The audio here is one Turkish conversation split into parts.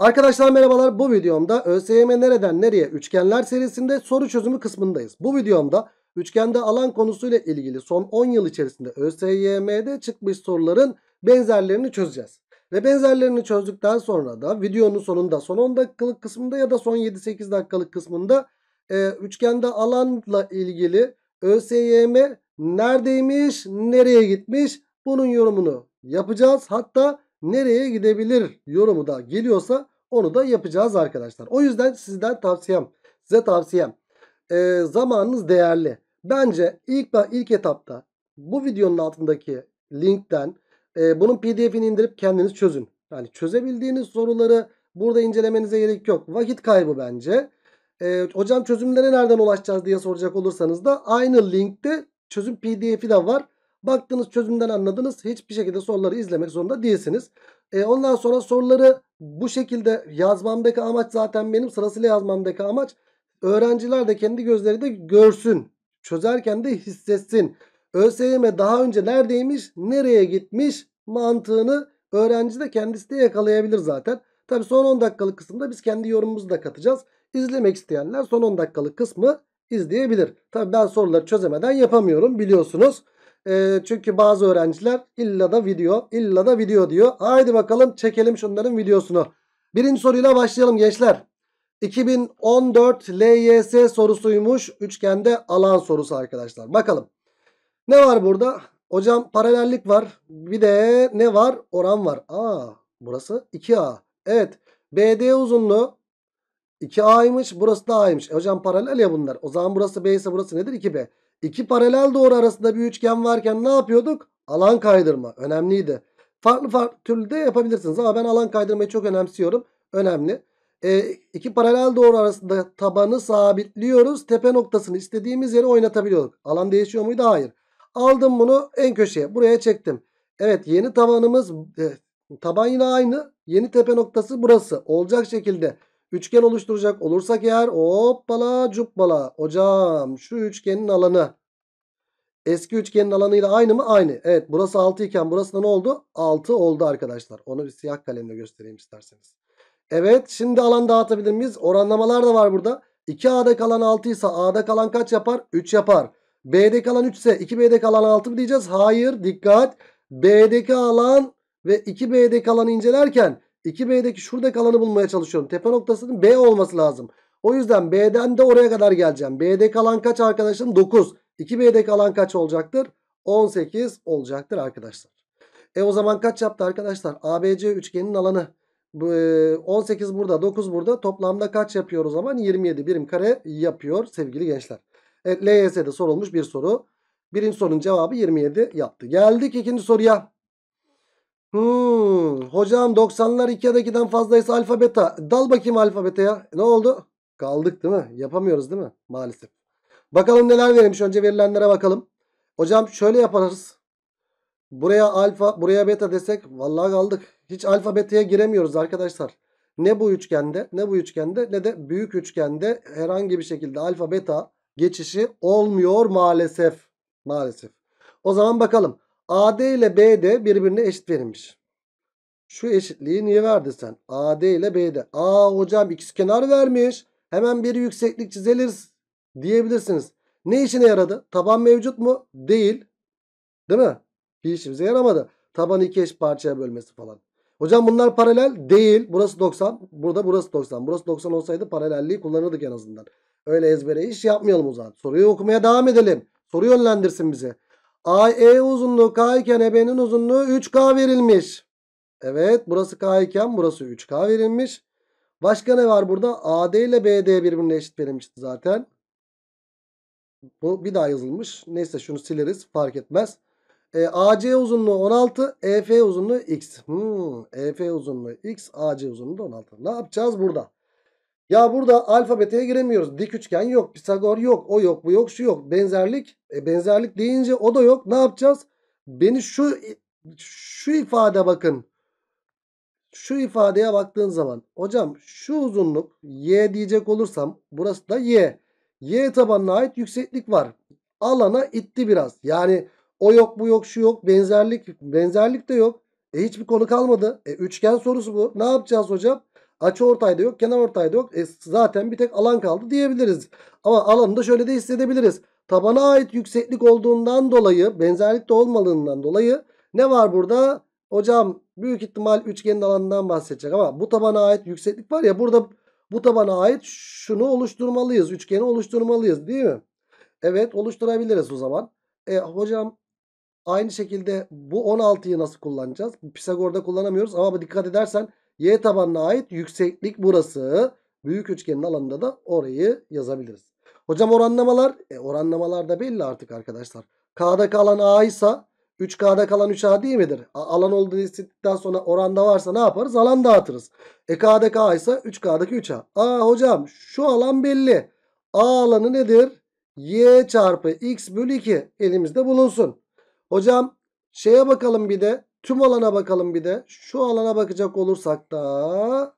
Arkadaşlar merhabalar bu videomda ÖSYM nereden nereye üçgenler serisinde soru çözümü kısmındayız. Bu videomda üçgende alan konusuyla ilgili son 10 yıl içerisinde ÖSYM'de çıkmış soruların benzerlerini çözeceğiz. Ve benzerlerini çözdükten sonra da videonun sonunda son 10 dakikalık kısmında ya da son 7-8 dakikalık kısmında e, üçgende alanla ilgili ÖSYM neredeymiş nereye gitmiş bunun yorumunu yapacağız. Hatta nereye gidebilir yorumu da geliyorsa onu da yapacağız arkadaşlar. O yüzden sizden tavsiyem, size tavsiyem e, zamanınız değerli. Bence ilk ilk etapta bu videonun altındaki linkten e, bunun pdf'ini indirip kendiniz çözün. Yani çözebildiğiniz soruları burada incelemenize gerek yok. Vakit kaybı bence. E, hocam çözümlere nereden ulaşacağız diye soracak olursanız da aynı linkte çözüm pdf'i de var. Baktınız çözümden anladınız. Hiçbir şekilde soruları izlemek zorunda değilsiniz. E, ondan sonra soruları bu şekilde yazmamdaki amaç zaten benim sırasıyla yazmamdaki amaç öğrenciler de kendi gözleri de görsün. Çözerken de hissetsin. ÖSYM daha önce neredeymiş, nereye gitmiş mantığını öğrenci de kendisi de yakalayabilir zaten. Tabi son 10 dakikalık kısımda biz kendi yorumumuzu da katacağız. İzlemek isteyenler son 10 dakikalık kısmı izleyebilir. Tabi ben soruları çözemeden yapamıyorum biliyorsunuz. E, çünkü bazı öğrenciler illa da video illa da video diyor. Haydi bakalım çekelim şunların videosunu. Birinci soruyla başlayalım gençler. 2014 LYS sorusuymuş. Üçgende alan sorusu arkadaşlar. Bakalım. Ne var burada? Hocam paralellik var. Bir de ne var? Oran var. Aa, burası 2A. Evet. BD uzunluğu 2A'ymış. Burası da A'ymış. E hocam paralel ya bunlar. O zaman burası B ise burası nedir? 2B. İki paralel doğru arasında bir üçgen varken ne yapıyorduk? Alan kaydırma önemliydi. Farklı farklı türlü de yapabilirsiniz ama ben alan kaydırmayı çok önemsiyorum. Önemli. E, iki paralel doğru arasında tabanı sabitliyoruz. Tepe noktasını istediğimiz yere oynatabiliyorduk. Alan değişiyor muydu? Hayır. Aldım bunu en köşeye. Buraya çektim. Evet yeni tabanımız e, taban yine aynı. Yeni tepe noktası burası. Olacak şekilde Üçgen oluşturacak olursak eğer hoppala cuppala. Hocam şu üçgenin alanı eski üçgenin alanıyla aynı mı? Aynı. Evet burası 6 iken burası da ne oldu? 6 oldu arkadaşlar. Onu bir siyah kalemle göstereyim isterseniz. Evet şimdi alan dağıtabilir miyiz? Oranlamalar da var burada. 2A'da kalan 6 ise A'da kalan kaç yapar? 3 yapar. B'de kalan 3 ise 2B'de kalan 6 mı diyeceğiz? Hayır dikkat. B'deki alan ve 2B'de kalanı incelerken 2B'deki şuradaki alanı bulmaya çalışıyorum. Tepe noktasının B olması lazım. O yüzden B'den de oraya kadar geleceğim. B'de alan kaç arkadaşım? 9. 2 bde alan kaç olacaktır? 18 olacaktır arkadaşlar. E o zaman kaç yaptı arkadaşlar? ABC üçgenin alanı. 18 e, burada 9 burada toplamda kaç yapıyor o zaman 27 birim kare yapıyor sevgili gençler. Evet, LYS'de sorulmuş bir soru. Birinci sorunun cevabı 27 yaptı. Geldik ikinci soruya. Hmm, hocam 90'lar 2 ya da 2'den fazlaysa alfa beta. Dal bakayım alfa beta ya. E, ne oldu? Kaldık değil mi? Yapamıyoruz değil mi? Maalesef. Bakalım neler verilmiş. Önce verilenlere bakalım. Hocam şöyle yaparız. Buraya alfa, buraya beta desek vallahi kaldık. Hiç alfa beta'ya giremiyoruz arkadaşlar. Ne bu üçgende, ne bu üçgende ne de büyük üçgende herhangi bir şekilde alfa beta geçişi olmuyor maalesef. Maalesef. O zaman bakalım. AD ile BD birbirine eşit verilmiş. Şu eşitliği niye verdi sen? AD ile BD. Aa hocam ikizkenar vermiş. Hemen bir yükseklik çiziliriz diyebilirsiniz. Ne işine yaradı? Taban mevcut mu? Değil. Değil mi? Bir işimize yaramadı. Taban iki eş parçaya bölmesi falan. Hocam bunlar paralel değil. Burası 90. Burada burası 90. Burası 90 olsaydı paralelliği kullanırdık en azından. Öyle ezbere iş yapmayalım o zaman. Soruyu okumaya devam edelim. Soru yönlendirsin bize. AE uzunluğu K iken EB'nin uzunluğu 3K verilmiş. Evet burası K iken burası 3K verilmiş. Başka ne var burada? AD ile BD birbirine eşit verilmişti zaten. Bu bir daha yazılmış. Neyse şunu sileriz fark etmez. E, AC uzunluğu 16. EF uzunluğu X. Hmm, EF uzunluğu X. AC uzunluğu 16. Ne yapacağız burada? Ya burada alfabeteye giremiyoruz. Dik üçgen yok. Pisagor yok. O yok. Bu yok. Şu yok. Benzerlik. E, benzerlik deyince o da yok. Ne yapacağız? Beni şu şu ifade bakın. Şu ifadeye baktığın zaman. Hocam şu uzunluk y diyecek olursam. Burası da y. Y tabanına ait yükseklik var. Alana itti biraz. Yani o yok bu yok şu yok. Benzerlik benzerlik de yok. E hiçbir konu kalmadı. E üçgen sorusu bu. Ne yapacağız hocam? Açı ortayda yok. Kenar ortayda yok. E, zaten bir tek alan kaldı diyebiliriz. Ama alanı da şöyle de hissedebiliriz. Tabana ait yükseklik olduğundan dolayı benzerlik de olmadığından dolayı ne var burada? Hocam büyük ihtimal üçgenin alanından bahsedecek ama bu tabana ait yükseklik var ya burada bu tabana ait şunu oluşturmalıyız. Üçgeni oluşturmalıyız değil mi? Evet oluşturabiliriz o zaman. E, hocam aynı şekilde bu 16'yı nasıl kullanacağız? Pisagor'da kullanamıyoruz ama dikkat edersen Y tabanına ait yükseklik burası. Büyük üçgenin alanında da orayı yazabiliriz. Hocam oranlamalar. E, oranlamalar da belli artık arkadaşlar. K'da kalan A ise 3K'da kalan 3A değil midir? A, alan olduğunu istedikten sonra oranda varsa ne yaparız? Alan dağıtırız. E K'da K ise 3K'daki 3A. Aa hocam şu alan belli. A alanı nedir? Y çarpı X bölü 2 elimizde bulunsun. Hocam şeye bakalım bir de Tüm alana bakalım bir de. Şu alana bakacak olursak da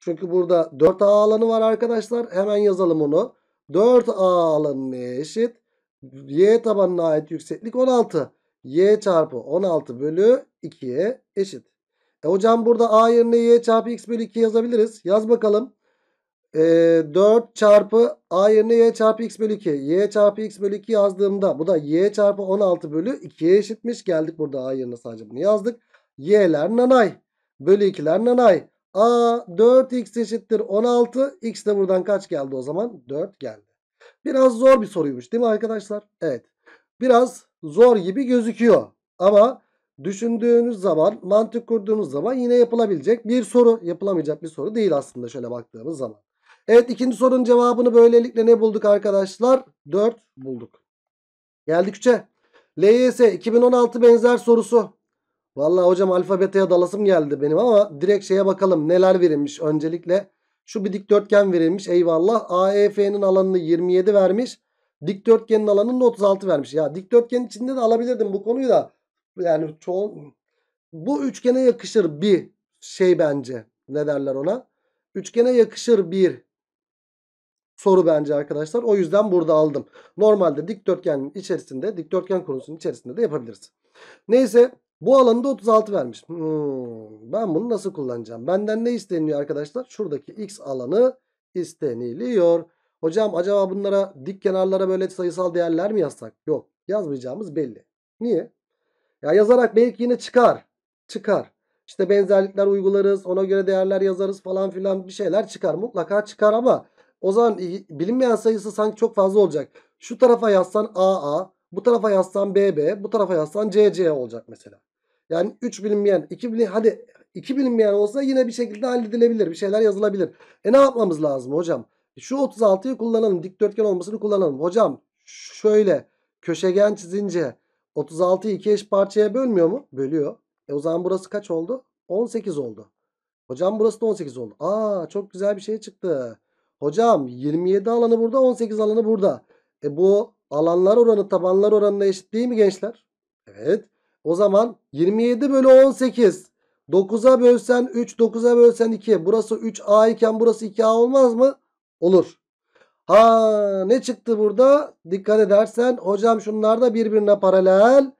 çünkü burada 4A alanı var arkadaşlar. Hemen yazalım onu. 4A alanı eşit. Y tabanına ait yükseklik 16. Y çarpı 16 bölü 2'ye eşit. E hocam burada A yerine Y çarpı X bölü 2 yazabiliriz. Yaz bakalım e, ee, 4 çarpı a yerine y çarpı x bölü 2. y çarpı x bölü 2 yazdığımda bu da y çarpı 16 bölü 2'ye eşitmiş. Geldik burada a yerine sadece bunu yazdık. y'ler nanay bölü 2'ler nanay. a 4x eşittir 16. x de buradan kaç geldi o zaman? 4 geldi. Biraz zor bir soruymuş değil mi arkadaşlar? Evet. Biraz zor gibi gözüküyor. Ama düşündüğünüz zaman, mantık kurduğunuz zaman yine yapılabilecek bir soru. Yapılamayacak bir soru değil aslında şöyle baktığımız zaman. Evet ikinci sorunun cevabını böylelikle ne bulduk arkadaşlar? 4 bulduk. Geldik 3'e. LYS 2016 benzer sorusu. Vallahi hocam alfabeteye dalasım geldi benim ama direkt şeye bakalım neler verilmiş öncelikle. Şu bir dikdörtgen verilmiş eyvallah. AEF'nin alanını 27 vermiş. Dikdörtgenin alanını da 36 vermiş. Ya dikdörtgenin içinde de alabilirdim bu konuyu da. Yani çoğun bu üçgene yakışır bir şey bence. Ne derler ona? Üçgene yakışır bir soru bence arkadaşlar. O yüzden burada aldım. Normalde dikdörtgenin içerisinde, dikdörtgen konusunun içerisinde de yapabiliriz. Neyse bu alanda 36 vermiş. Hmm, ben bunu nasıl kullanacağım? Benden ne isteniyor arkadaşlar? Şuradaki x alanı isteniliyor. Hocam acaba bunlara dik kenarlara böyle sayısal değerler mi yazsak? Yok. Yazmayacağımız belli. Niye? Ya yazarak belki yine çıkar. Çıkar. İşte benzerlikler uygularız. Ona göre değerler yazarız falan filan bir şeyler çıkar. Mutlaka çıkar ama o zaman bilinmeyen sayısı sanki çok fazla olacak. Şu tarafa yazsan AA, bu tarafa yazsan BB, bu tarafa yazsan CC olacak mesela. Yani 3 bilinmeyen, 2 bilin hadi 2 bilinmeyen olsa yine bir şekilde halledilebilir. Bir şeyler yazılabilir. E ne yapmamız lazım hocam? E şu 36'yı kullanalım. Dikdörtgen olmasını kullanalım. Hocam şöyle köşegen çizince 36'yı 2 eş parçaya bölmüyor mu? Bölüyor. E o zaman burası kaç oldu? 18 oldu. Hocam burası da 18 oldu. Aa çok güzel bir şey çıktı. Hocam 27 alanı burada 18 alanı burada. E bu alanlar oranı tabanlar oranına eşit değil mi gençler? Evet. O zaman 27 bölü 18. 9'a bölsen 3 9'a bölsen 2. Burası 3A iken burası 2A olmaz mı? Olur. Ha ne çıktı burada? Dikkat edersen hocam şunlar da birbirine paralel.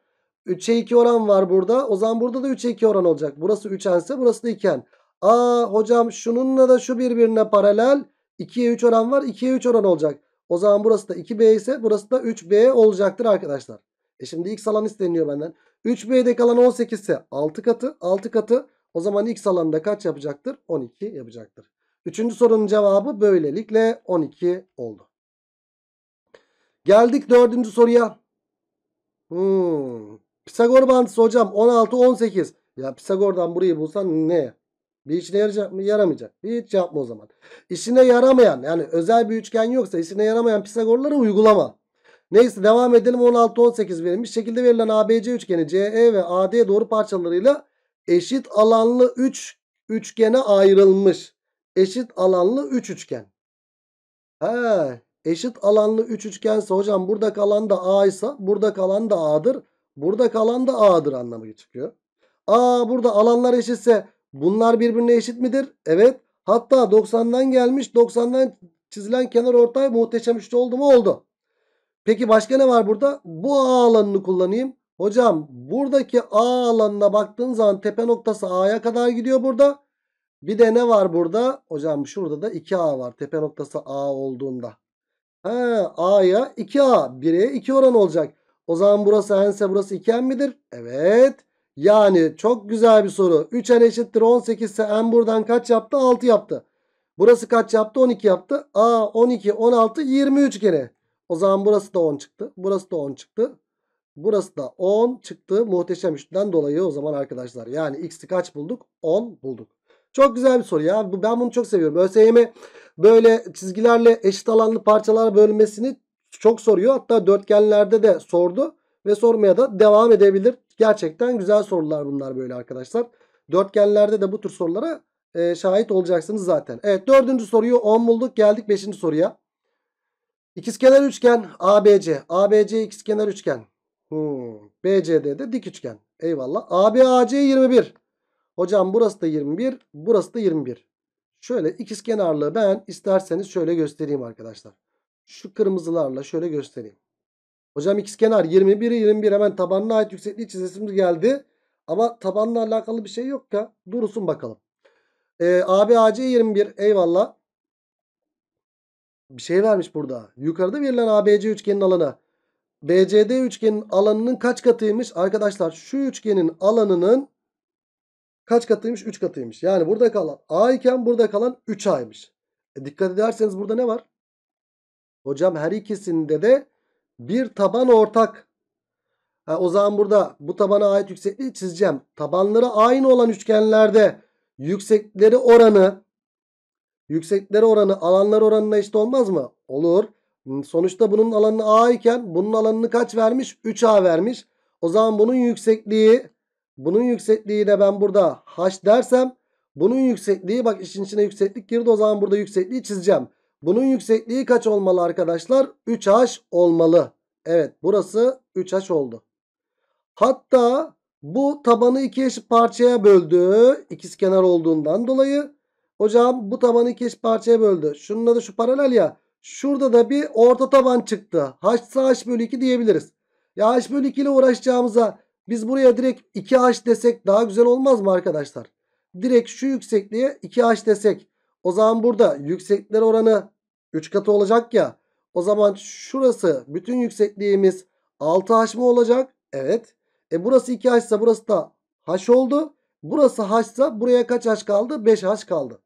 3'e 2 oran var burada. O zaman burada da 3'e 2 oran olacak. Burası 3 ense burası da 2 en. Aa hocam şununla da şu birbirine paralel. 2'ye 3 oran var. 2'ye 3 oran olacak. O zaman burası da 2B ise burası da 3B olacaktır arkadaşlar. E şimdi x alan isteniyor benden. 3B'de kalan 18 ise 6 katı. 6 katı o zaman x alanında kaç yapacaktır? 12 yapacaktır. Üçüncü sorunun cevabı böylelikle 12 oldu. Geldik dördüncü soruya. Hmm. Pisagor bantısı hocam 16-18. Ya Pisagor'dan burayı bulsan ne? Bir işine yarayacak mı? Yaramayacak. Hiç yapma o zaman. İşine yaramayan yani özel bir üçgen yoksa işine yaramayan Pisagorları uygulama. Neyse devam edelim. 16-18 verilmiş. Şekilde verilen ABC üçgeni CE ve AD doğru parçalarıyla eşit alanlı 3 üçgene ayrılmış. Eşit alanlı 3 üç üçgen. He, eşit alanlı 3 üç üçgense hocam burada kalan da A ise burada kalan da A'dır. Burada kalan da A'dır anlamı çıkıyor. A burada alanlar eşitse Bunlar birbirine eşit midir? Evet. Hatta 90'dan gelmiş 90'dan çizilen kenar ortay muhteşem üçlü oldu mu? Oldu. Peki başka ne var burada? Bu A alanını kullanayım. Hocam buradaki A alanına baktığın zaman tepe noktası A'ya kadar gidiyor burada. Bir de ne var burada? Hocam şurada da 2A var. Tepe noktası A olduğunda. A'ya 2A. 1'e 2 oran olacak. O zaman burası ense burası 2M midir? Evet. Yani çok güzel bir soru. 3n eşittir 18 ise n buradan kaç yaptı? 6 yaptı. Burası kaç yaptı? 12 yaptı. A 12, 16, 23 gene. O zaman burası da 10 çıktı. Burası da 10 çıktı. Burası da 10 çıktı. Muhteşem üçlüden dolayı o zaman arkadaşlar. Yani x'i kaç bulduk? 10 bulduk. Çok güzel bir soru ya. Ben bunu çok seviyorum. ÖSYM böyle çizgilerle eşit alanlı parçalar bölünmesini çok soruyor. Hatta dörtgenlerde de sordu ve sormaya da devam edebilir. Gerçekten güzel sorular bunlar böyle arkadaşlar. Dörtgenlerde de bu tür sorulara e, şahit olacaksınız zaten. Evet dördüncü soruyu 10 bulduk. Geldik beşinci soruya. İkizkenar üçgen ABC. ABC ikizkenar üçgen. Hmm. BCD de dik üçgen. Eyvallah. AB AC 21. Hocam burası da 21. Burası da 21. Şöyle ikizkenarlığı ben isterseniz şöyle göstereyim arkadaşlar. Şu kırmızılarla şöyle göstereyim. Hocam x kenar 21 21 hemen tabanına ait yüksekliği çizesimiz geldi. Ama tabanla alakalı bir şey yok ya. Durusun bakalım. Ee, AB AC 21 eyvallah. Bir şey vermiş burada. Yukarıda verilen ABC üçgenin alanı. BCD üçgenin alanının kaç katıymış? Arkadaşlar şu üçgenin alanının kaç katıymış? 3 katıymış. Yani burada kalan A iken burada kalan 3A'ymış. E dikkat ederseniz burada ne var? Hocam her ikisinde de bir taban ortak. Ha, o zaman burada bu tabana ait yüksekliği çizeceğim. Tabanları aynı olan üçgenlerde yüksekleri oranı yüksekleri oranı alanlar oranına eşit olmaz mı? Olur. Hmm, sonuçta bunun alanı A iken bunun alanını kaç vermiş? 3A vermiş. O zaman bunun yüksekliği bunun yüksekliği de ben burada H dersem bunun yüksekliği bak işin içine yükseklik girdi. O zaman burada yüksekliği çizeceğim. Bunun yüksekliği kaç olmalı arkadaşlar? 3H olmalı. Evet burası 3H oldu. Hatta bu tabanı iki eşit parçaya böldü. İkiz kenar olduğundan dolayı. Hocam bu tabanı iki eşit parçaya böldü. Şununla da şu paralel ya. Şurada da bir orta taban çıktı. H ise H bölü 2 diyebiliriz. Ya H bölü 2 ile uğraşacağımıza biz buraya direkt 2H desek daha güzel olmaz mı arkadaşlar? Direkt şu yüksekliğe 2H desek. O zaman burada yüksekler oranı 3 katı olacak ya. O zaman şurası bütün yüksekliğimiz 6H mı olacak? Evet. E burası 2 haşsa, burası da haş oldu. Burası haşsa, buraya kaç haş kaldı? 5 haş kaldı.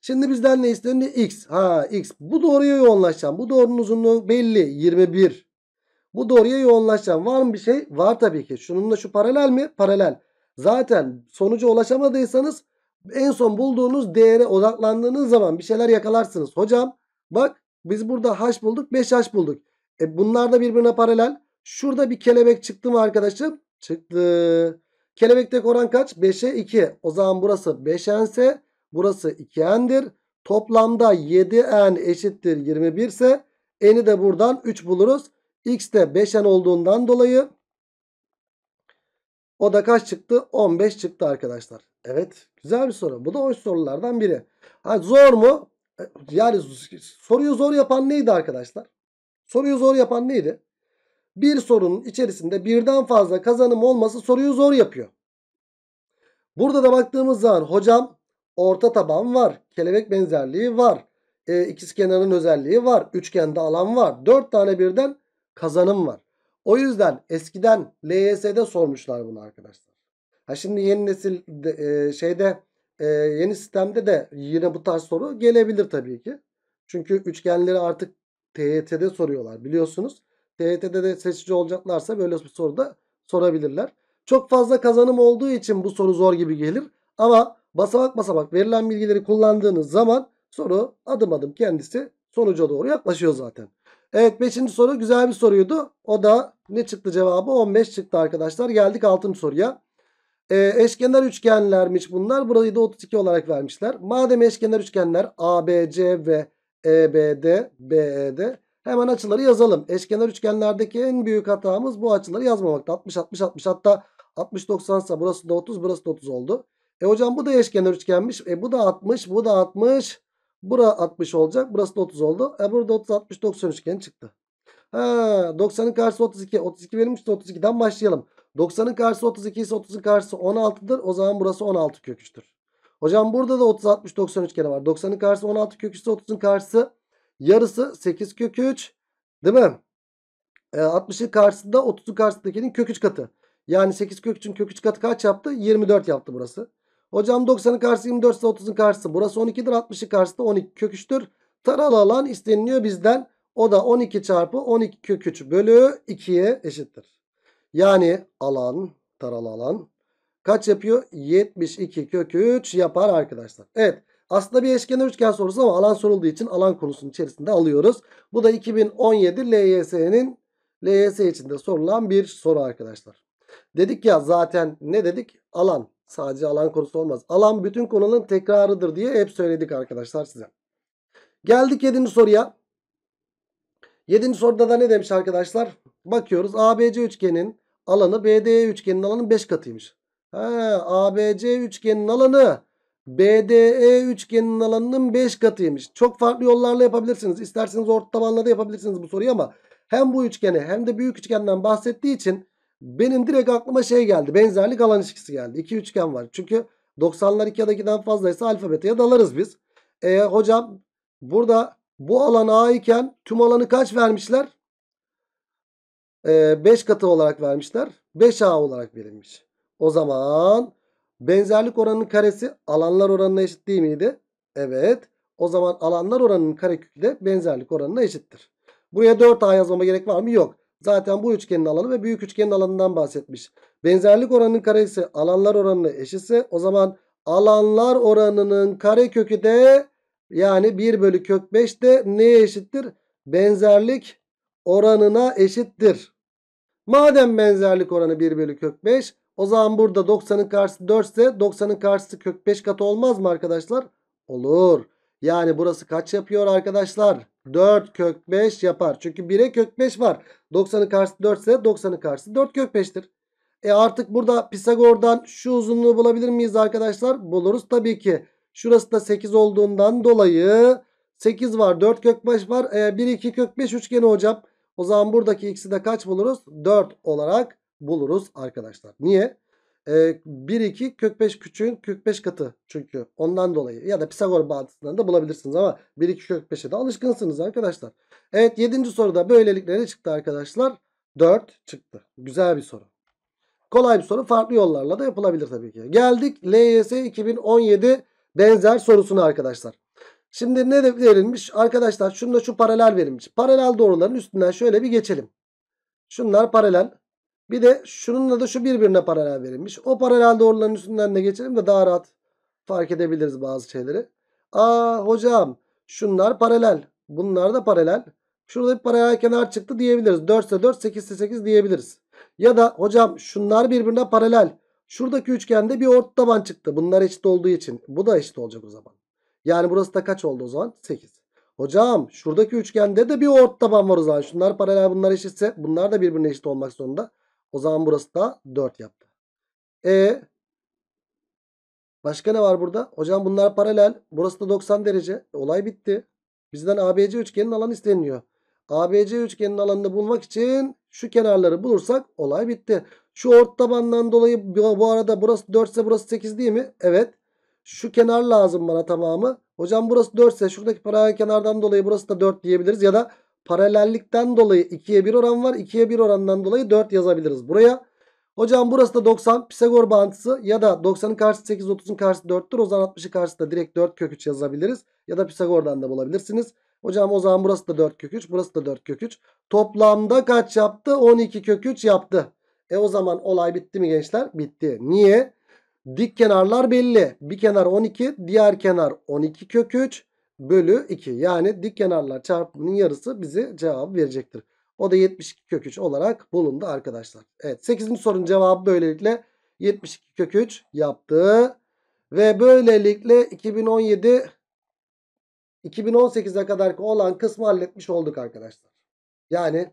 Şimdi bizden ne istendi? X. Ha X. Bu doğruya yoğunlaşacağım. Bu doğrunun uzunluğu belli. 21. Bu doğruya yoğunlaşacağım. Var mı bir şey? Var tabii ki. Şununla şu paralel mi? Paralel. Zaten sonuca ulaşamadıysanız en son bulduğunuz değere odaklandığınız zaman bir şeyler yakalarsınız. Hocam Bak biz burada h bulduk 5h bulduk. E bunlar da birbirine paralel. Şurada bir kelebek çıktı mı arkadaşım? Çıktı. Kelebekte oran kaç? 5'e 2. O zaman burası 5n ise burası 2n'dir. Toplamda 7n eşittir 21 ise n'i de buradan 3 buluruz. x de 5n olduğundan dolayı o da kaç çıktı? 15 çıktı arkadaşlar. Evet güzel bir soru. Bu da hoş sorulardan biri. Ha, zor mu? E, yani soruyu zor yapan neydi arkadaşlar? Soruyu zor yapan neydi? Bir sorunun içerisinde birden fazla kazanım olması soruyu zor yapıyor. Burada da baktığımız zaman hocam orta taban var. Kelebek benzerliği var. E, ikiz kenarın özelliği var. Üçgende alan var. Dört tane birden kazanım var. O yüzden eskiden LYS'de sormuşlar bunu arkadaşlar. Ha şimdi yeni nesil de, e, şeyde e, yeni sistemde de yine bu tarz soru gelebilir tabii ki. Çünkü üçgenleri artık TYT'de soruyorlar biliyorsunuz. TYT'de de seçici olacaklarsa böyle bir soru da sorabilirler. Çok fazla kazanım olduğu için bu soru zor gibi gelir. Ama basamak basamak verilen bilgileri kullandığınız zaman soru adım adım kendisi sonuca doğru yaklaşıyor zaten. Evet 5. soru güzel bir soruydu. O da ne çıktı cevabı? 15 çıktı arkadaşlar. Geldik 6. soruya. E, eşkenar üçgenlermiş bunlar. Burayı da 32 olarak vermişler. Madem eşkenar üçgenler ABC ve EBD, BED hemen açıları yazalım. Eşkenar üçgenlerdeki en büyük hatamız bu açıları yazmamakta. 60, 60, 60 hatta 60, 90 ise burası da 30, burası da 30 oldu. E hocam bu da eşkenar üçgenmiş. E bu da 60, bu da 60. Bura 60 olacak. Burası da 30 oldu. E burada 30, 60, 90 üçgen çıktı. Ha, 90'ın karşısı 32. 32 verilmişti. 32'den başlayalım. 90'ın karşısı 32 ise 30'un karşısı 16'dır. O zaman burası 16 köküçtür. Hocam burada da 30 60 90 üçgeni var. 90'ın karşısı 16 kök 3 30'un karşısı yarısı 8 kök 3. Değil mi? E, ee, 60'ın karşısında 30'un karşısındakinin kök 3 katı. Yani 8 kök 3'ün kök 3 katı kaç yaptı? 24 yaptı burası. Hocam 90'ın karşısı 24 ise 30'un karşısı burası 12'dir. 60'ın karşısı da 12 kök 3'tür. Taralı alan isteniliyor bizden. O da 12 çarpı 12 kök 3 bölü 2'ye eşittir. Yani alan, taralı alan kaç yapıyor? 72 kök 3 yapar arkadaşlar. Evet. Aslında bir eşkenar üçgen sorusu ama alan sorulduğu için alan konusunun içerisinde alıyoruz. Bu da 2017 LYS'nin LYS içinde sorulan bir soru arkadaşlar. Dedik ya zaten ne dedik? Alan. Sadece alan konusu olmaz. Alan bütün konunun tekrarıdır diye hep söyledik arkadaşlar size. Geldik 7. soruya. 7. soruda da ne demiş arkadaşlar? Bakıyoruz ABC üçgenin alanı BDE e üçgeninin alanının 5 katıymış. Ha, ABC üçgeninin alanı BDE üçgeninin alanının 5 katıymış. Çok farklı yollarla yapabilirsiniz. İsterseniz orta tabanla da yapabilirsiniz bu soruyu ama hem bu üçgeni hem de büyük üçgenden bahsettiği için benim direkt aklıma şey geldi. Benzerlik alan ilişkisi geldi. İki üçgen var. Çünkü 90'lar 2 ya da 2'den fazlaysa alfa beta'ya dalarız biz. E, hocam burada bu alan A iken tüm alanı kaç vermişler? 5 ee, katı olarak vermişler. 5A olarak verilmiş. O zaman benzerlik oranının karesi alanlar oranına eşit değil miydi? Evet. O zaman alanlar oranının karekökü de benzerlik oranına eşittir. Buraya 4A yazmama gerek var mı? Yok. Zaten bu üçgenin alanı ve büyük üçgenin alanından bahsetmiş. Benzerlik oranının karesi alanlar oranına eşitse o zaman alanlar oranının karekökü de yani 1 bölü kök 5 de neye eşittir? Benzerlik oranına eşittir. Madem benzerlik oranı 1 bölü kök 5 o zaman burada 90'ın karşısı 4 ise 90'ın karşısı kök 5 katı olmaz mı arkadaşlar? Olur. Yani burası kaç yapıyor arkadaşlar? 4 kök 5 yapar. Çünkü 1'e kök 5 var. 90'ın karşısı 4 ise 90'ın karşısı 4 kök 5'tir. E artık burada Pisagor'dan şu uzunluğu bulabilir miyiz arkadaşlar? Buluruz tabii ki. Şurası da 8 olduğundan dolayı 8 var 4 kök 5 var. E, 1 2 kök 5 üçgeni hocam. O zaman buradaki x'i de kaç buluruz? 4 olarak buluruz arkadaşlar. Niye? Ee, 1, 2 kök 5 küçüğün kök 5 katı çünkü ondan dolayı ya da Pisagor bağıntısından da bulabilirsiniz ama 1, 2 kök 5'e de alışkınsınız arkadaşlar. Evet 7. soruda böylelikle ne çıktı arkadaşlar? 4 çıktı. Güzel bir soru. Kolay bir soru. Farklı yollarla da yapılabilir tabii ki. Geldik LYS 2017 benzer sorusuna arkadaşlar. Şimdi ne de verilmiş? Arkadaşlar şunda şu paralel verilmiş. Paralel doğruların üstünden şöyle bir geçelim. Şunlar paralel. Bir de şununla da şu birbirine paralel verilmiş. O paralel doğruların üstünden de geçelim de daha rahat fark edebiliriz bazı şeyleri. Aa hocam şunlar paralel. Bunlar da paralel. Şurada bir paralel kenar çıktı diyebiliriz. 4 ise 4, 8 ise 8 diyebiliriz. Ya da hocam şunlar birbirine paralel. Şuradaki üçgende bir ort taban çıktı. Bunlar eşit olduğu için. Bu da eşit olacak o zaman. Yani burası da kaç oldu o zaman? 8. Hocam şuradaki üçgende de bir ort taban var o zaman. Şunlar paralel bunlar eşitse bunlar da birbirine eşit olmak zorunda. O zaman burası da 4 yaptı. E başka ne var burada? Hocam bunlar paralel. Burası da 90 derece. E, olay bitti. Bizden ABC üçgenin alanı isteniliyor. ABC üçgenin alanını bulmak için şu kenarları bulursak olay bitti. Şu ort tabandan dolayı bu arada burası 4 ise burası 8 değil mi? Evet. Şu kenar lazım bana tamamı. Hocam burası 4 ise şuradaki paralel kenardan dolayı burası da 4 diyebiliriz. Ya da paralellikten dolayı 2'ye 1 oran var. 2'ye 1 orandan dolayı 4 yazabiliriz buraya. Hocam burası da 90 Pisagor bağıntısı ya da 90'ın karşısı 8 30'un karşısı 4'tür. O zaman 60'ın karşısı da direkt 4 kök 3 yazabiliriz. Ya da Pisagor'dan da bulabilirsiniz. Hocam o zaman burası da 4 kök 3 burası da 4 kök 3. Toplamda kaç yaptı? 12 kök 3 yaptı. E o zaman olay bitti mi gençler? Bitti. Niye? Dik kenarlar belli. Bir kenar 12, diğer kenar 12 kök 3 bölü 2. Yani dik kenarlar çarpımının yarısı bize cevap verecektir. O da 72 kök 3 olarak bulundu arkadaşlar. Evet 8. sorunun cevabı böylelikle 72 kök 3 yaptı. Ve böylelikle 2017 2018'e kadar olan kısmı halletmiş olduk arkadaşlar. Yani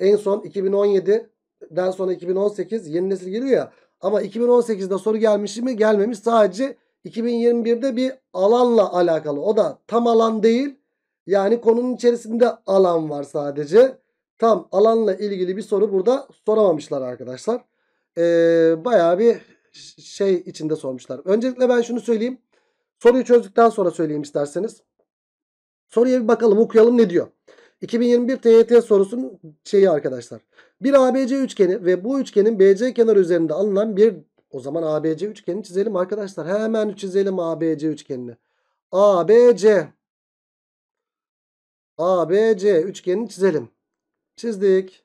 en son 2017'den sonra 2018 yeni nesil geliyor ya. Ama 2018'de soru gelmiş mi? Gelmemiş. Sadece 2021'de bir alanla alakalı. O da tam alan değil. Yani konunun içerisinde alan var sadece. Tam alanla ilgili bir soru burada soramamışlar arkadaşlar. Ee, bayağı bir şey içinde sormuşlar. Öncelikle ben şunu söyleyeyim. Soruyu çözdükten sonra söyleyeyim isterseniz. Soruya bir bakalım okuyalım ne diyor. 2021 TYT sorusunun şeyi arkadaşlar. Bir ABC üçgeni ve bu üçgenin BC kenarı üzerinde alınan bir o zaman ABC üçgenini çizelim arkadaşlar. Hemen çizelim ABC üçgenini. ABC ABC üçgenini çizelim. Çizdik.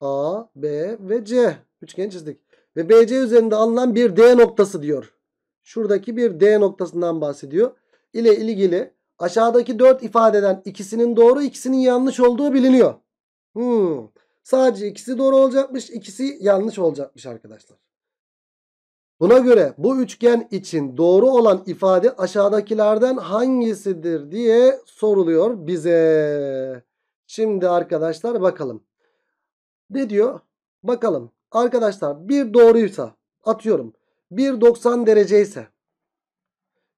A, B ve C üçgeni çizdik. Ve BC üzerinde alınan bir D noktası diyor. Şuradaki bir D noktasından bahsediyor. İle ilgili aşağıdaki 4 ifadeden ikisinin doğru ikisinin yanlış olduğu biliniyor. Hmm. Sadece ikisi doğru olacakmış. ikisi yanlış olacakmış arkadaşlar. Buna göre bu üçgen için doğru olan ifade aşağıdakilerden hangisidir diye soruluyor bize. Şimdi arkadaşlar bakalım. Ne diyor? Bakalım. Arkadaşlar bir doğruysa atıyorum. 1.90 derece ise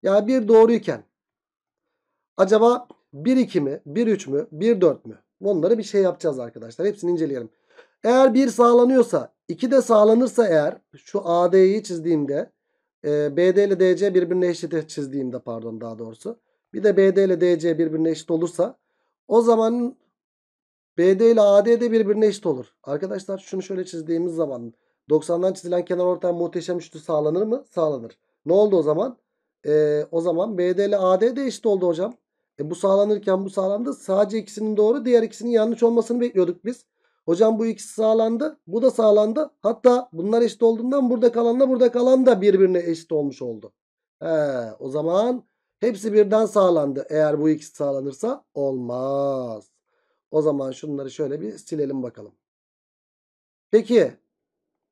yani bir doğruyken acaba 1.2 mi? 1.3 mü? 1.4 mü? Onları bir şey yapacağız arkadaşlar. Hepsini inceleyelim. Eğer 1 sağlanıyorsa 2 de sağlanırsa eğer şu AD'yi çizdiğimde e, BD ile DC birbirine eşit çizdiğimde pardon daha doğrusu. Bir de BD ile DC birbirine eşit olursa o zaman BD ile AD de birbirine eşit olur. Arkadaşlar şunu şöyle çizdiğimiz zaman 90'dan çizilen kenar ortay muhteşem üçlü sağlanır mı? Sağlanır. Ne oldu o zaman? Ee, o zaman BD ile AD de eşit oldu hocam. E bu sağlanırken bu sağlandı. Sadece ikisinin doğru diğer ikisinin yanlış olmasını bekliyorduk biz. Hocam bu ikisi sağlandı. Bu da sağlandı. Hatta bunlar eşit olduğundan burada kalanla burada kalan da birbirine eşit olmuş oldu. He, o zaman hepsi birden sağlandı. Eğer bu ikisi sağlanırsa olmaz. O zaman şunları şöyle bir silelim bakalım. Peki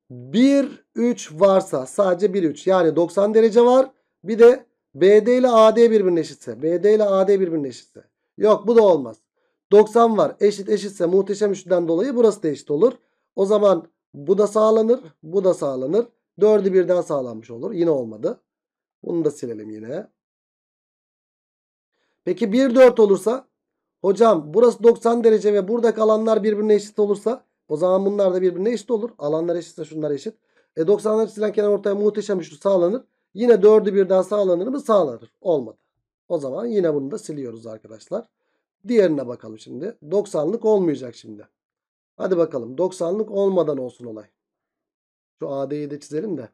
1 3 varsa sadece 1 3 yani 90 derece var. Bir de BD ile AD birbirine eşitse. BD ile AD birbirine eşitse. Yok bu da olmaz. 90 var. Eşit eşitse muhteşem üçlüden dolayı burası da eşit olur. O zaman bu da sağlanır. Bu da sağlanır. 4'ü birden sağlanmış olur. Yine olmadı. Bunu da silelim yine. Peki 1 4 olursa hocam burası 90 derece ve burada alanlar birbirine eşit olursa o zaman bunlar da birbirine eşit olur. Alanlar eşitse şunlar eşit. E 90'lar çizilen kenar ortaya muhteşem üçlü sağlanır. Yine 4'ü birden sağlanır mı? Sağlanır. Olmadı. O zaman yine bunu da siliyoruz arkadaşlar. Diğerine bakalım şimdi. 90'lık olmayacak şimdi. Hadi bakalım 90'lık olmadan olsun olay. Şu AD'yi de çizelim de.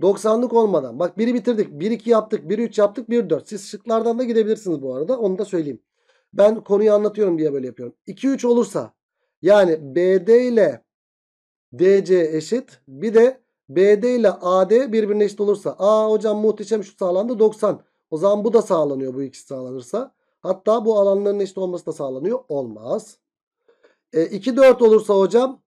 90'lık olmadan. Bak 1'i bitirdik. 1-2 yaptık. 1-3 yaptık. 1-4. Siz şıklardan da gidebilirsiniz bu arada. Onu da söyleyeyim. Ben konuyu anlatıyorum diye böyle yapıyorum. 2-3 olursa yani BD ile DC eşit. Bir de BD ile AD birbirine eşit olursa. Aa hocam muhteşem şu sağlandı 90. O zaman bu da sağlanıyor bu ikisi sağlanırsa. Hatta bu alanların eşit olması da sağlanıyor. Olmaz. E, 2 4 olursa hocam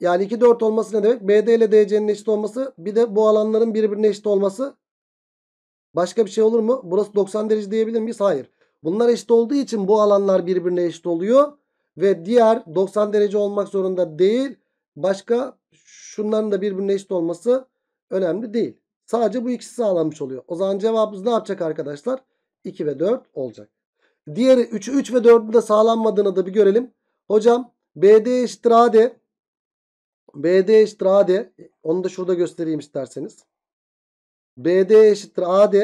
yani 2 4 olması ne demek? BD ile DC'nin eşit olması bir de bu alanların birbirine eşit olması. Başka bir şey olur mu? Burası 90 derece diyebilir miyiz? Hayır. Bunlar eşit olduğu için bu alanlar birbirine eşit oluyor. Ve diğer 90 derece olmak zorunda değil. Başka şunların da birbirine eşit olması önemli değil. Sadece bu ikisi sağlanmış oluyor. O zaman cevabımız ne yapacak arkadaşlar? 2 ve 4 olacak. Diğeri 3, 3 ve 4'ün de sağlanmadığını da bir görelim. Hocam BD eşittir AD. BD eşittir AD. Onu da şurada göstereyim isterseniz. BD eşittir AD.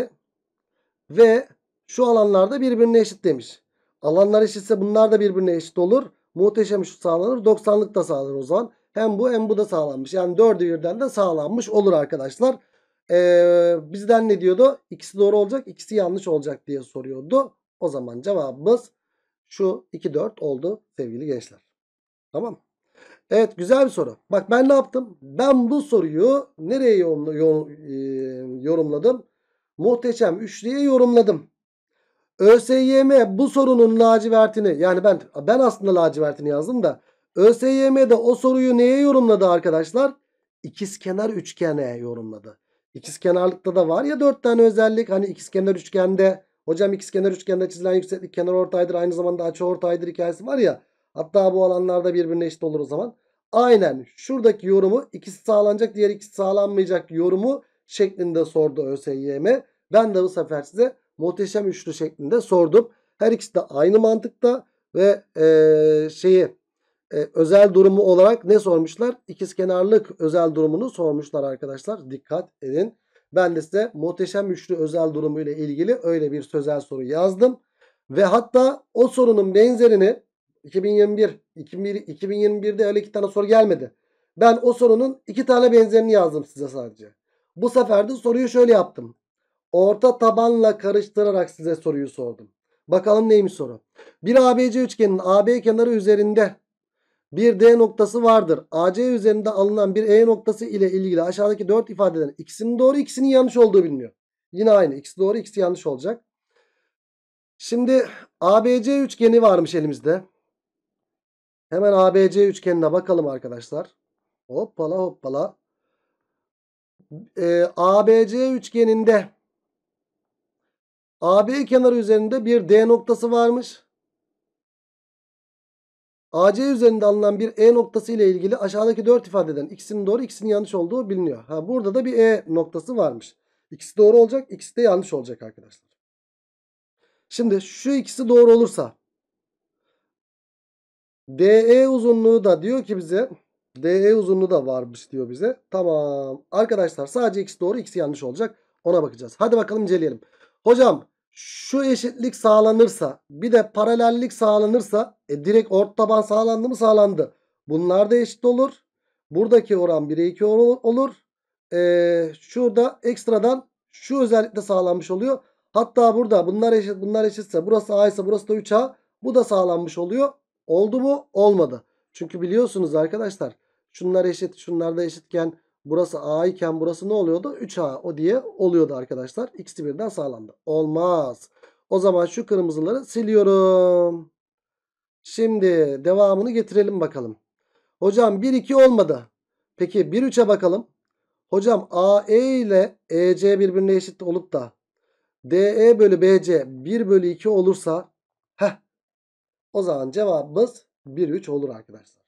Ve şu alanlarda birbirine eşit demiş. Alanlar eşitse bunlar da birbirine eşit olur. Muhteşem şu sağlanır. 90'lık da sağlanır o zaman. Hem bu hem bu da sağlanmış. Yani dördü birden de sağlanmış olur arkadaşlar. Ee, bizden ne diyordu? İkisi doğru olacak ikisi yanlış olacak diye soruyordu. O zaman cevabımız şu 2 4 oldu sevgili gençler. Tamam Evet güzel bir soru. Bak ben ne yaptım? Ben bu soruyu nereye e, yorumladım? Muhteşem üçlüye yorumladım. ÖSYM bu sorunun lacivertini yani ben ben aslında lacivertini yazdım da ÖSYM'de o soruyu neye yorumladı arkadaşlar? İkizkenar üçgene yorumladı. İkizkenarlıkta da var ya dört tane özellik. Hani ikizkenar üçgende hocam ikizkenar üçgende çizilen yükseklik kenar ortaydır. Aynı zamanda açı ortaydır hikayesi var ya. Hatta bu alanlarda birbirine eşit olur o zaman. Aynen şuradaki yorumu ikisi sağlanacak diğer ikisi sağlanmayacak yorumu şeklinde sordu ÖSYM. Ben de bu sefer size muhteşem üçlü şeklinde sordum. Her ikisi de aynı mantıkta ve ee, şeyi e, özel durumu olarak ne sormuşlar? İkizkenarlık özel durumunu sormuşlar arkadaşlar. Dikkat edin. Ben de size muhteşem üçlü özel durumu ile ilgili öyle bir sözel soru yazdım. Ve hatta o sorunun benzerini 2021, 2021'de öyle iki tane soru gelmedi. Ben o sorunun iki tane benzerini yazdım size sadece. Bu sefer de soruyu şöyle yaptım. Orta tabanla karıştırarak size soruyu sordum. Bakalım neymiş soru. Bir ABC üçgenin AB kenarı üzerinde bir D noktası vardır. AC üzerinde alınan bir E noktası ile ilgili aşağıdaki 4 ifadeden ikisinin doğru ikisinin yanlış olduğu biliniyor. Yine aynı. ikisi doğru ikisi yanlış olacak. Şimdi ABC üçgeni varmış elimizde. Hemen ABC üçgenine bakalım arkadaşlar. Hoppala hoppala. Ee, ABC üçgeninde AB kenarı üzerinde bir D noktası varmış. AC üzerinde alınan bir E noktası ile ilgili aşağıdaki 4 ifadeden ikisinin doğru ikisinin yanlış olduğu biliniyor. Ha, burada da bir E noktası varmış. İkisi doğru olacak ikisi de yanlış olacak arkadaşlar. Şimdi şu ikisi doğru olursa DE uzunluğu da diyor ki bize DE uzunluğu da varmış diyor bize. Tamam arkadaşlar sadece ikisi doğru ikisi yanlış olacak. Ona bakacağız. Hadi bakalım inceleyelim. Hocam şu eşitlik sağlanırsa bir de paralellik sağlanırsa e, direkt ort taban sağlandı mı sağlandı. Bunlar da eşit olur. Buradaki oran 1'e 2 olur. E, şurada ekstradan şu özellikle sağlanmış oluyor. Hatta burada bunlar eşit bunlar eşitse burası A ise burası da 3A. Bu da sağlanmış oluyor. Oldu mu? Olmadı. Çünkü biliyorsunuz arkadaşlar şunlar eşit şunlar da eşitken Burası A iken burası ne oluyordu? 3A o diye oluyordu arkadaşlar. İkisi birden sağlandı. Olmaz. O zaman şu kırmızıları siliyorum. Şimdi devamını getirelim bakalım. Hocam 1-2 olmadı. Peki 1-3'e bakalım. Hocam AE ile EC birbirine eşit olup da DE bölü BC 1 bölü 2 olursa heh, o zaman cevabımız 1-3 olur arkadaşlar.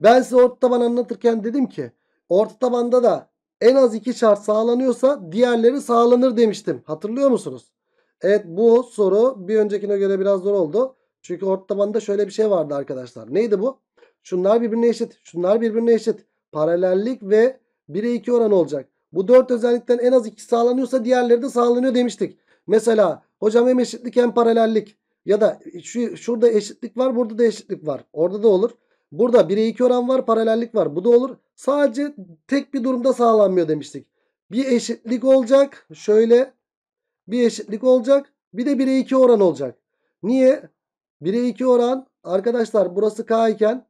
Ben size ortada bana anlatırken dedim ki orta tabanda da en az iki şart sağlanıyorsa diğerleri sağlanır demiştim. Hatırlıyor musunuz? Evet bu soru bir öncekine göre biraz zor oldu. Çünkü orta tabanda şöyle bir şey vardı arkadaşlar. Neydi bu? Şunlar birbirine eşit. Şunlar birbirine eşit. Paralellik ve 1'e 2 oran olacak. Bu 4 özellikten en az 2 sağlanıyorsa diğerleri de sağlanıyor demiştik. Mesela hocam hem eşitlik hem paralellik. Ya da şu, şurada eşitlik var burada da eşitlik var. Orada da olur. Burada 1'e 2 oran var paralellik var. Bu da olur. Sadece tek bir durumda sağlanmıyor demiştik. Bir eşitlik olacak. Şöyle bir eşitlik olacak. Bir de 1'e 2 oran olacak. Niye? 1'e 2 oran arkadaşlar burası K iken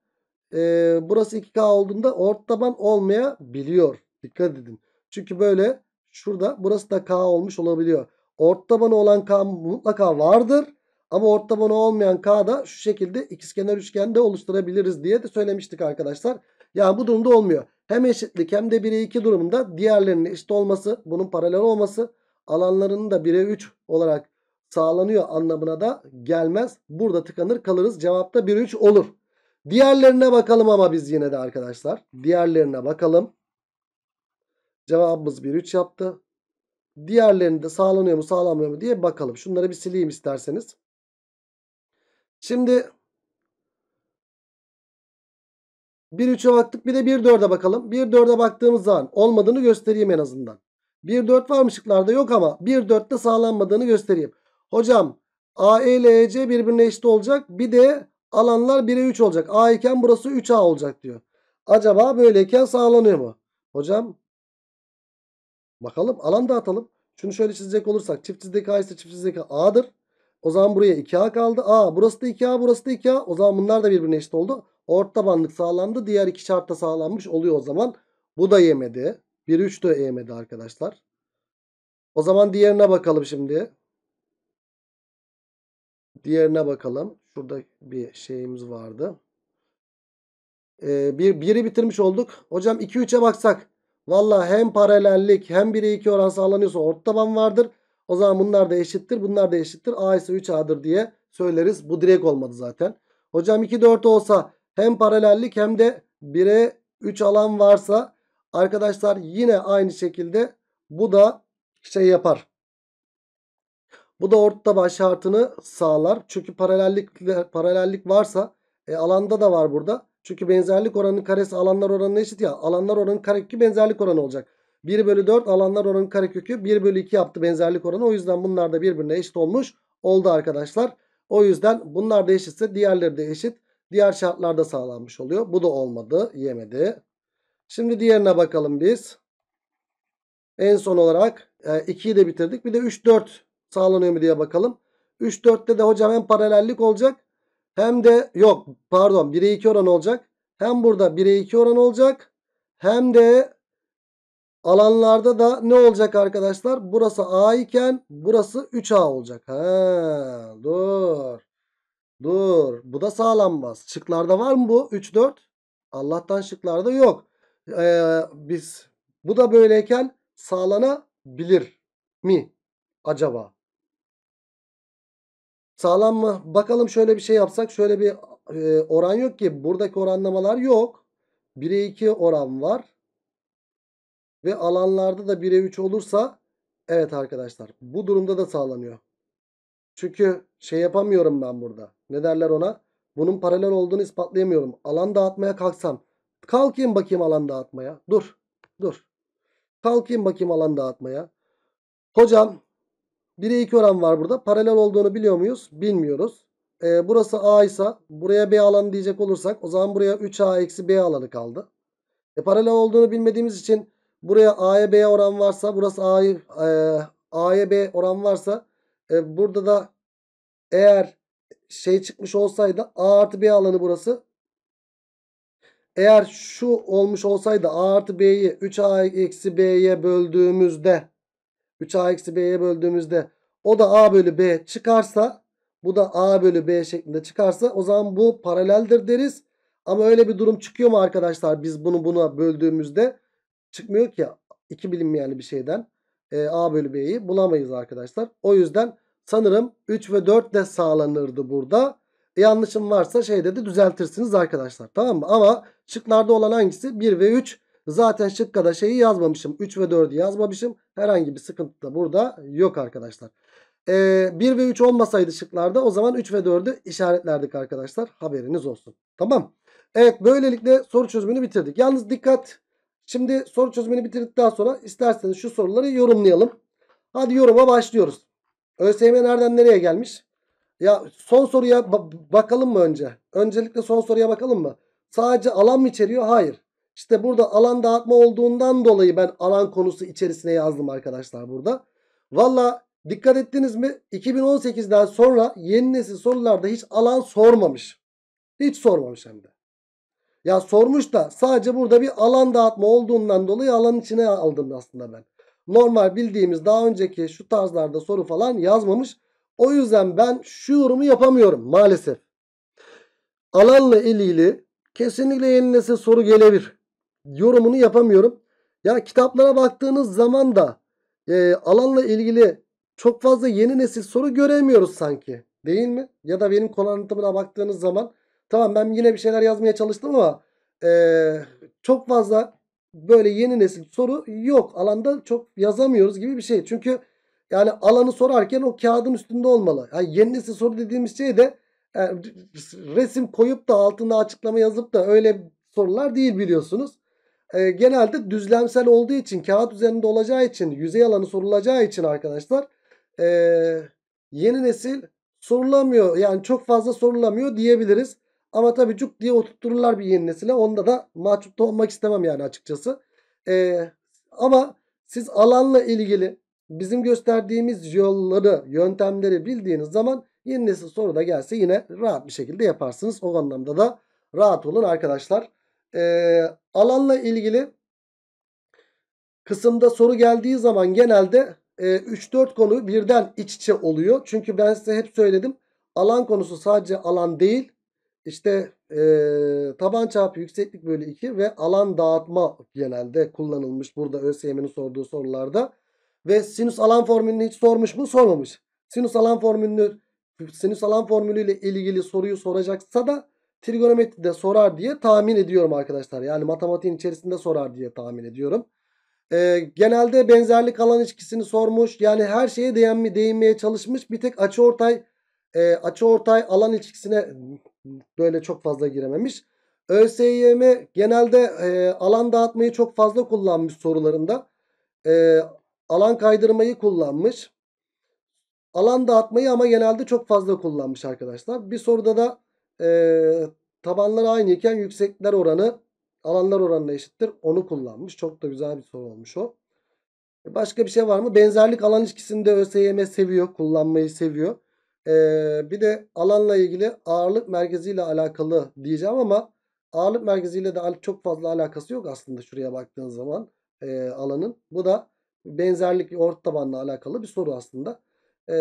e, burası 2K olduğunda ort taban olmayabiliyor. Dikkat edin. Çünkü böyle şurada burası da K olmuş olabiliyor. Ort tabanı olan K mutlaka vardır. Ama ort tabanı olmayan K da şu şekilde ikizkenar üçgende oluşturabiliriz diye de söylemiştik arkadaşlar. Yani bu durumda olmuyor. Hem eşitlik hem de 1'e 2 durumunda diğerlerinin eşit olması, bunun paralel olması alanlarının da 1'e 3 olarak sağlanıyor anlamına da gelmez. Burada tıkanır kalırız. Cevapta 1'e 3 olur. Diğerlerine bakalım ama biz yine de arkadaşlar. Diğerlerine bakalım. Cevabımız 1-3 yaptı. Diğerlerinde sağlanıyor mu sağlanmıyor mu diye bakalım. Şunları bir sileyim isterseniz. Şimdi 1 3'e baktık bir de 1 4'e bakalım. 1 4'e baktığımız zaman olmadığını göstereyim en azından. 1 4 var mı şıklarda yok ama 1 de sağlanmadığını göstereyim. Hocam A ile E, e birbirine eşit olacak. Bir de alanlar 1'e 3 olacak. A iken burası 3A olacak diyor. Acaba böyleyken sağlanıyor mu? Hocam bakalım alan dağıtalım. Şunu şöyle çizecek olursak çift çizdeki A ise çift çizdeki A'dır. O zaman buraya 2A kaldı. A burası da 2A burası da 2A. O zaman bunlar da birbirine eşit oldu. Orta bandlık sağlandı. Diğer iki şart da sağlanmış oluyor o zaman. Bu da yemedi. 1 3 de yemedi arkadaşlar. O zaman diğerine bakalım şimdi. Diğerine bakalım. Şurada bir şeyimiz vardı. Ee, bir, biri bitirmiş olduk. Hocam 2-3'e baksak. Valla hem paralellik hem 1'e 2 oran sağlanıyorsa orta taban vardır. O zaman bunlar da eşittir. Bunlar da eşittir. A ise 3A'dır diye söyleriz. Bu direkt olmadı zaten. Hocam 2-4 olsa hem paralellik hem de 1'e 3 alan varsa arkadaşlar yine aynı şekilde bu da şey yapar. Bu da orta baş şartını sağlar. Çünkü paralellik paralellik varsa e, alanda da var burada. Çünkü benzerlik oranının karesi alanlar oranına eşit ya. Alanlar oranının karekökü benzerlik oranı olacak. 1 bölü 4 alanlar oranının karekökü 1 bölü 2 yaptı benzerlik oranı. O yüzden bunlar da birbirine eşit olmuş oldu arkadaşlar. O yüzden bunlar da eşitse diğerleri de eşit. Diğer şartlarda sağlanmış oluyor. Bu da olmadı. Yemedi. Şimdi diğerine bakalım biz. En son olarak 2'yi e, de bitirdik. Bir de 3 4 sağlanıyor mu diye bakalım. 3 4'te de hocam hem paralellik olacak hem de yok pardon 1'e 2 oran olacak. Hem burada 1'e 2 oran olacak. Hem de alanlarda da ne olacak arkadaşlar? Burası A iken burası 3A olacak. Ha, dur. Dur. Bu da sağlanmaz. bas. Şıklarda var mı bu? 3, 4. Allah'tan şıklarda yok. Ee, biz bu da böyleyken sağlanabilir mi acaba? Sağlam mı? Bakalım şöyle bir şey yapsak. Şöyle bir e, oran yok ki. Buradaki oranlamalar yok. 1'e 2 oran var. Ve alanlarda da 1'e 3 olursa evet arkadaşlar bu durumda da sağlanıyor. Çünkü şey yapamıyorum ben burada. Ne derler ona? Bunun paralel olduğunu ispatlayamıyorum. Alan dağıtmaya kalksam. Kalkayım bakayım alan dağıtmaya. Dur. Dur. Kalkayım bakayım alan dağıtmaya. Hocam 1'e 2 oran var burada. Paralel olduğunu biliyor muyuz? Bilmiyoruz. Ee, burası A ise buraya B alanı diyecek olursak o zaman buraya 3A eksi B alanı kaldı. E, paralel olduğunu bilmediğimiz için buraya A'ya B oran varsa burası A'ya e, A'ya B oran varsa e, burada da eğer şey çıkmış olsaydı A artı B alanı burası. Eğer şu olmuş olsaydı A artı B'yi 3A eksi B'ye böldüğümüzde 3A eksi B'ye böldüğümüzde o da A bölü B çıkarsa bu da A bölü B şeklinde çıkarsa o zaman bu paraleldir deriz. Ama öyle bir durum çıkıyor mu arkadaşlar biz bunu buna böldüğümüzde çıkmıyor ki iki bilinmeyenli bir şeyden e, A bölü B'yi bulamayız arkadaşlar. O yüzden sanırım 3 ve 4 de sağlanırdı burada. E, yanlışım varsa şeyde de düzeltirsiniz arkadaşlar. Tamam mı? Ama şıklarda olan hangisi? 1 ve 3. Zaten şıkka da şeyi yazmamışım. 3 ve 4'ü yazmamışım. Herhangi bir sıkıntı da burada yok arkadaşlar. Ee, 1 ve 3 olmasaydı şıklarda o zaman 3 ve 4'ü işaretlerdik arkadaşlar. Haberiniz olsun. Tamam. Evet böylelikle soru çözümünü bitirdik. Yalnız dikkat. Şimdi soru çözümünü bitirdikten sonra isterseniz şu soruları yorumlayalım. Hadi yoruma başlıyoruz. ÖSYM nereden nereye gelmiş? Ya son soruya ba bakalım mı önce? Öncelikle son soruya bakalım mı? Sadece alan mı içeriyor? Hayır. İşte burada alan dağıtma olduğundan dolayı ben alan konusu içerisine yazdım arkadaşlar burada. Valla dikkat ettiniz mi? 2018'den sonra yeni nesil sorularda hiç alan sormamış. Hiç sormamış hem de. Ya sormuş da sadece burada bir alan dağıtma olduğundan dolayı alan içine aldım aslında ben. Normal bildiğimiz daha önceki şu tarzlarda soru falan yazmamış. O yüzden ben şu yorumu yapamıyorum maalesef. Alanla ilgili kesinlikle yeni nesil soru gelebilir. Yorumunu yapamıyorum. Ya kitaplara baktığınız zaman da e, alanla ilgili çok fazla yeni nesil soru göremiyoruz sanki. Değil mi? Ya da benim konu anlatımına baktığınız zaman tamam ben yine bir şeyler yazmaya çalıştım ama e, çok fazla böyle yeni nesil soru yok. Alanda çok yazamıyoruz gibi bir şey. Çünkü yani alanı sorarken o kağıdın üstünde olmalı. Yani yeni nesil soru dediğimiz şey de yani e, resim koyup da altında açıklama yazıp da öyle sorular değil biliyorsunuz. E, genelde düzlemsel olduğu için kağıt üzerinde olacağı için yüzey alanı sorulacağı için arkadaşlar e, yeni nesil sorulamıyor. Yani çok fazla sorulamıyor diyebiliriz. Ama tabii cuk diye oturttururlar bir yeni nesile. Onda da mahcup da olmak istemem yani açıkçası. Ee, ama siz alanla ilgili bizim gösterdiğimiz yolları, yöntemleri bildiğiniz zaman yeni nesil soru da gelse yine rahat bir şekilde yaparsınız. O anlamda da rahat olun arkadaşlar. Ee, alanla ilgili kısımda soru geldiği zaman genelde e, 3-4 konu birden iç içe oluyor. Çünkü ben size hep söyledim. Alan konusu sadece alan değil işte e, taban çapı yükseklik bölü 2 ve alan dağıtma genelde kullanılmış burada ÖSYM'nin sorduğu sorularda. Ve sinüs alan formülünü hiç sormuş mu? Sormamış. Sinüs alan formülünü sinüs alan formülüyle ilgili soruyu soracaksa da trigonometride sorar diye tahmin ediyorum arkadaşlar. Yani matematiğin içerisinde sorar diye tahmin ediyorum. Ee, genelde benzerlik alan ilişkisini sormuş. Yani her şeye değinmeye, değinmeye çalışmış. Bir tek açıortay e, açıortay alan ilişkisine böyle çok fazla girememiş. ÖSYM genelde e, alan dağıtmayı çok fazla kullanmış sorularında. E, alan kaydırmayı kullanmış. Alan dağıtmayı ama genelde çok fazla kullanmış arkadaşlar. Bir soruda da e, tabanları aynıyken yüksekler oranı alanlar oranına eşittir. Onu kullanmış. Çok da güzel bir soru olmuş o. E, başka bir şey var mı? Benzerlik alan ilişkisinde ÖSYM seviyor. Kullanmayı seviyor. Ee, bir de alanla ilgili ağırlık merkeziyle alakalı diyeceğim ama ağırlık merkeziyle de çok fazla alakası yok aslında şuraya baktığın zaman e, alanın. Bu da benzerlik ort tabanla alakalı bir soru aslında. Ee,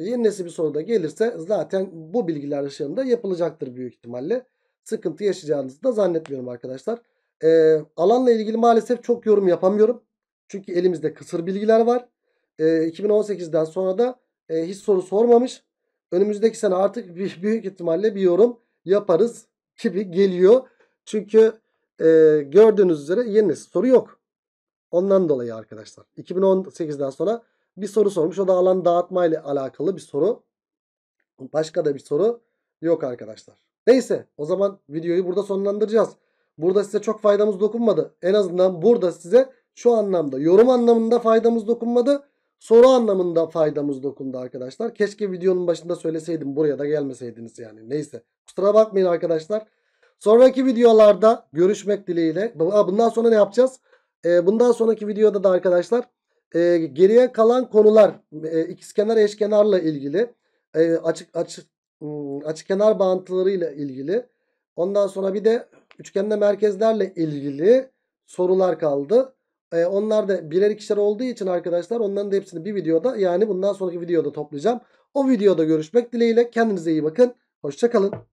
yeni nesil bir soruda gelirse zaten bu bilgiler ışığında yapılacaktır büyük ihtimalle. Sıkıntı yaşayacağınızı da zannetmiyorum arkadaşlar. Ee, alanla ilgili maalesef çok yorum yapamıyorum. Çünkü elimizde kısır bilgiler var. Ee, 2018'den sonra da e, hiç soru sormamış önümüzdeki sene artık büyük ihtimalle bir yorum yaparız gibi geliyor. Çünkü e, gördüğünüz üzere yeni soru yok. Ondan dolayı arkadaşlar 2018'den sonra bir soru sormuş. O da alan dağıtma ile alakalı bir soru. Başka da bir soru yok arkadaşlar. Neyse o zaman videoyu burada sonlandıracağız. Burada size çok faydamız dokunmadı. En azından burada size şu anlamda yorum anlamında faydamız dokunmadı. Soru anlamında faydamız dokundu arkadaşlar. Keşke videonun başında söyleseydim. Buraya da gelmeseydiniz yani. Neyse. Kusura bakmayın arkadaşlar. Sonraki videolarda görüşmek dileğiyle. Bundan sonra ne yapacağız? Ee, bundan sonraki videoda da arkadaşlar e, geriye kalan konular e, ikizkenar eşkenarla ilgili e, açık açık hmm, açık kenar bağıntılarıyla ilgili. Ondan sonra bir de üçgende merkezlerle ilgili sorular kaldı. E, onlar da birer ikişer olduğu için arkadaşlar onların da hepsini bir videoda yani bundan sonraki videoda toplayacağım. O videoda görüşmek dileğiyle kendinize iyi bakın. Hoşçakalın.